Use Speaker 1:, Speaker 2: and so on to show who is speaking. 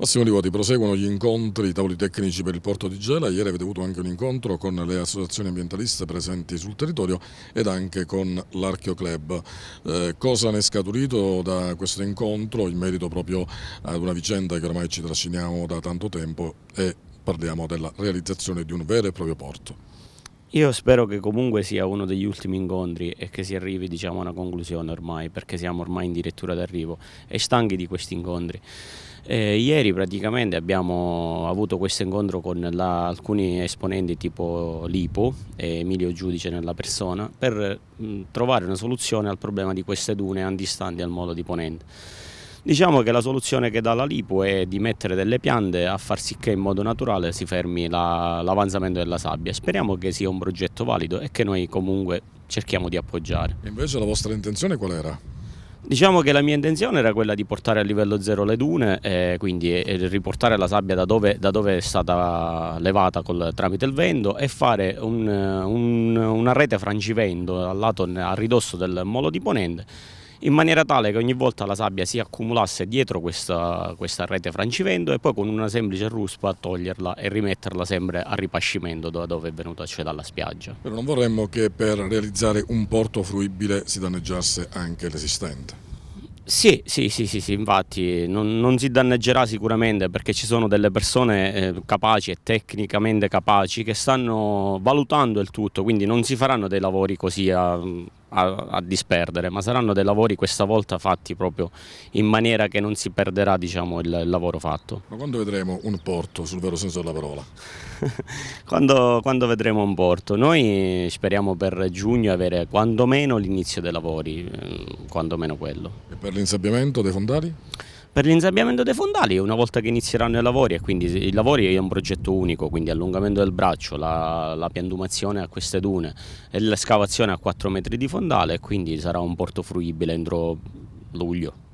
Speaker 1: Massimo Livoti, proseguono gli incontri, tavoli tecnici per il porto di Gela. Ieri avete avuto anche un incontro con le associazioni ambientaliste presenti sul territorio ed anche con l'Archeo Club. Eh, cosa ne è scaturito da questo incontro in merito proprio ad una vicenda che ormai ci trasciniamo da tanto tempo e parliamo della realizzazione di un vero e proprio porto?
Speaker 2: Io spero che comunque sia uno degli ultimi incontri e che si arrivi diciamo, a una conclusione ormai, perché siamo ormai in direttura d'arrivo e stanchi di questi incontri. Eh, ieri praticamente abbiamo avuto questo incontro con la, alcuni esponenti tipo Lipo e Emilio Giudice nella persona per mh, trovare una soluzione al problema di queste dune antistanti al molo di Ponente. Diciamo che la soluzione che dà la Lipo è di mettere delle piante a far sì che in modo naturale si fermi l'avanzamento della sabbia. Speriamo che sia un progetto valido e che noi comunque cerchiamo di appoggiare.
Speaker 1: E invece la vostra intenzione qual era?
Speaker 2: Diciamo che la mia intenzione era quella di portare a livello zero le dune eh, e quindi e riportare la sabbia da dove, da dove è stata levata col, tramite il vento e fare un, un, una rete frangivendo a, lato, a ridosso del molo di Ponente in maniera tale che ogni volta la sabbia si accumulasse dietro questa, questa rete francivendo e poi con una semplice ruspa toglierla e rimetterla sempre a ripascimento da dove è venuta, cioè dalla spiaggia.
Speaker 1: Però non vorremmo che per realizzare un porto fruibile si danneggiasse anche l'esistente.
Speaker 2: Sì, sì, sì, sì, sì, infatti non, non, si danneggerà sicuramente perché ci sono delle persone eh, capaci e tecnicamente capaci che stanno valutando il tutto, quindi non si faranno dei lavori così a, a, a disperdere, ma saranno dei lavori questa volta fatti proprio in maniera che non si perderà diciamo, il, il lavoro fatto.
Speaker 1: Ma quando vedremo un porto sul vero senso della parola?
Speaker 2: quando, quando, vedremo un porto. Noi speriamo per giugno avere quantomeno l'inizio dei lavori, ehm, quantomeno quello. E per l'insabbiamento dei fondali? Per l'insabbiamento dei fondali, una volta che inizieranno i lavori, e quindi i lavori è un progetto unico, quindi allungamento del braccio, la, la piantumazione a queste dune e l'escavazione a 4 metri di fondale, quindi sarà un porto fruibile entro luglio.